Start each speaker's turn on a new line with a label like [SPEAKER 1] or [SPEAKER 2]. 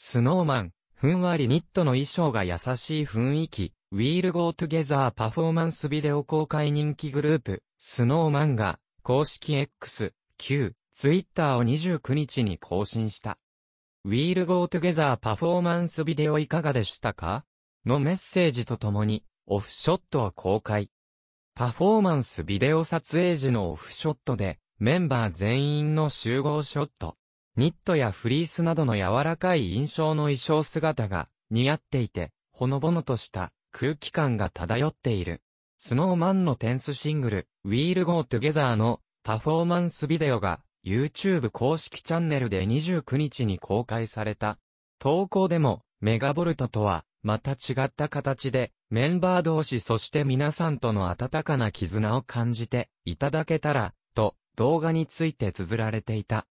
[SPEAKER 1] スノーマン、ふんわりニットの衣装が優しい雰囲気、ウィールゴートゲザーパフォーマンスビデオ公開人気グループ、スノーマンが、公式 X、Q、Twitter を29日に更新した。ウィールゴートゲザーパフォーマンスビデオいかがでしたかのメッセージとともに、オフショットを公開。パフォーマンスビデオ撮影時のオフショットで、メンバー全員の集合ショット。ニットやフリースなどの柔らかい印象の衣装姿が似合っていて、ほのぼのとした空気感が漂っている。スノーマンのテンスシングル、We'll Go Together のパフォーマンスビデオが YouTube 公式チャンネルで29日に公開された。投稿でもメガボルトとはまた違った形でメンバー同士そして皆さんとの温かな絆を感じていただけたらと動
[SPEAKER 2] 画について綴られていた。